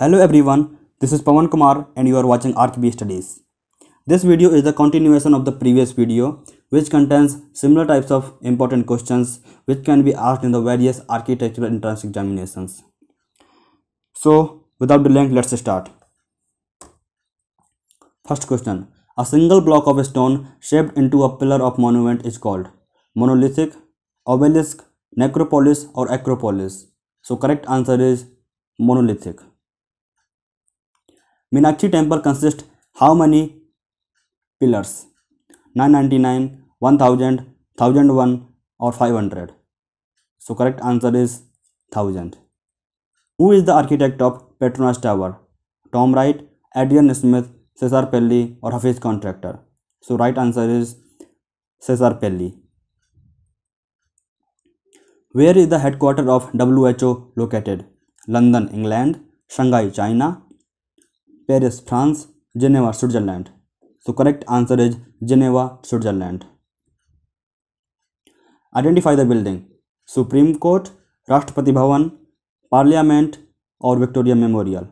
Hello everyone, this is Pawan Kumar and you are watching ArcB Studies. This video is the continuation of the previous video which contains similar types of important questions which can be asked in the various architectural entrance examinations. So without delaying let's start. First question. A single block of stone shaped into a pillar of monument is called monolithic, obelisk, necropolis or acropolis. So correct answer is monolithic. Meenakshi temple consists how many pillars? 999, 1000, 1001 or 500. So correct answer is 1000. Who is the architect of Petronas Tower? Tom Wright, Adrian Smith, Cesar Pelli or Hafiz Contractor? So right answer is Cesar Pelli. Where is the headquarters of WHO located? London, England, Shanghai, China, Paris France Geneva Switzerland so correct answer is Geneva Switzerland identify the building Supreme Court Rashtrapati Bhavan parliament और Victoria Memorial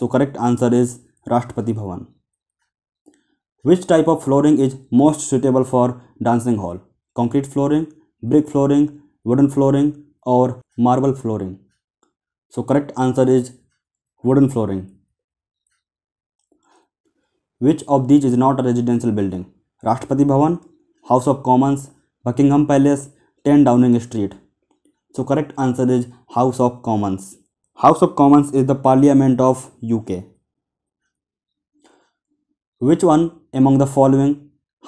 so correct answer is Rashtrapati Bhavan which type of flooring is most suitable for dancing hall concrete flooring brick flooring wooden flooring और marble flooring so correct answer is wooden flooring which of these is not a residential building Rashtrapati Bhavan House of Commons Buckingham palace ten Downing Street so correct answer is House of Commons House of Commons is the parliament of UK which one among the following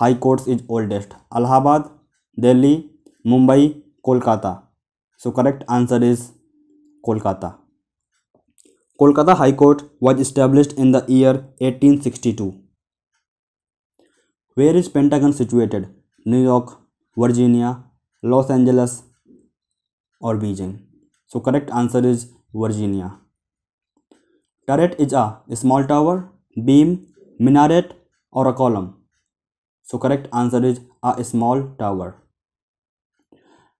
high courts is oldest Allahabad Delhi Mumbai Kolkata so correct answer is Kolkata Kolkata high court was the year eighteen sixty two Where is Pentagon situated? New York, Virginia, Los Angeles or Beijing? So correct answer is Virginia. Turret is a small tower, beam, minaret or a column. So correct answer is a small tower.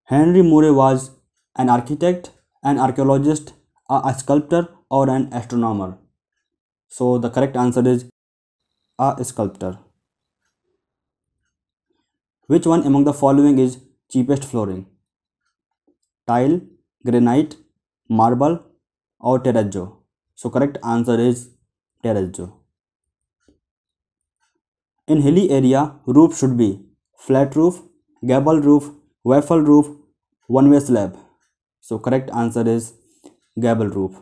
Henry Murray was an architect, an archaeologist, a sculptor or an astronomer. So the correct answer is a sculptor. Which one among the following is cheapest flooring? Tile, granite, marble or terrazzo? So correct answer is terrazzo. In hilly area, roof should be flat roof, gable roof, waffle roof, one-way slab. So correct answer is gable roof.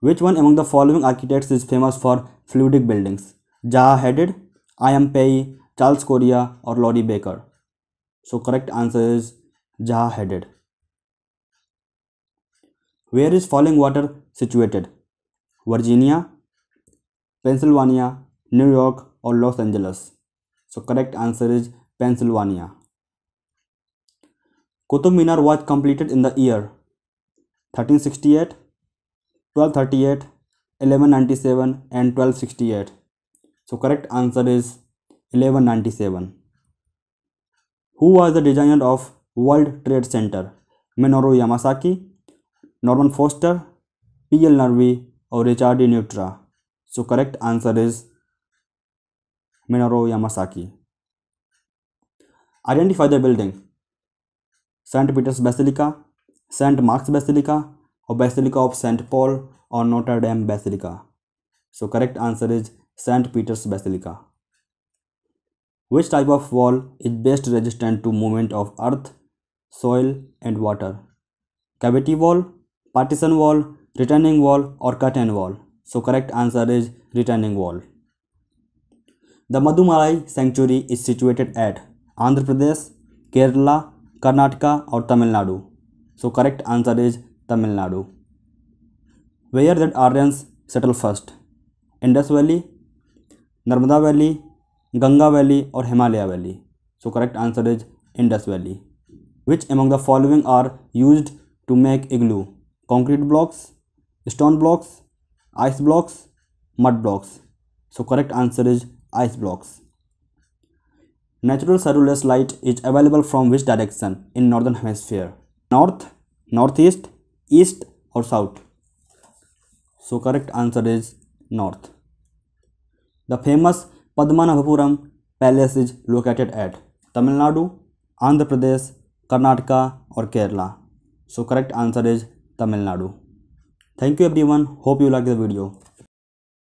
Which one among the following architects is famous for fluidic buildings? Jaha headed, I am Pei, Charles Correa or Lori Baker? So correct answer is Jaha headed. Where is falling water situated? Virginia, Pennsylvania, New York or Los Angeles? So correct answer is Pennsylvania. Qutub Minar was completed in the year 1368, 1238, 1197 and 1268. So correct answer is eleven 1197. Seven was the designer of World Trade Center? Minoru Norman Foster P L Nervi और H D Neutra so correct answer is Minoru Yamasaki identify the building Saint Peter's Basilica Saint Mark's Basilica और Basilica of Saint Paul और Notre Dame Basilica so correct answer is St. Peter's Basilica. Which type of wall is best resistant to movement of earth, soil and water? Cavity wall, partition wall, retaining wall or curtain wall? So correct answer is retaining wall. The Madhumalai sanctuary is situated at Andhra Pradesh, Kerala, Karnataka or Tamil Nadu. So correct answer is Tamil Nadu. Where did Aryans settle first? Indus Valley, Narmada valley Ganga valley और Himalaya valley so correct answer is Indus Valley which among the following are used to make igloo concrete blocks stone blocks ice blocks mud blocks so correct answer is ice blocks natural सरुलस light is available from which direction in northern hemisphere north north east east और south so correct answer is north the famous Padmanabhapuram palace is located at Tamil Nadu Andhra Pradesh Karnataka और Kerala so correct answer is Tamil Nadu thank you every one hope you like the video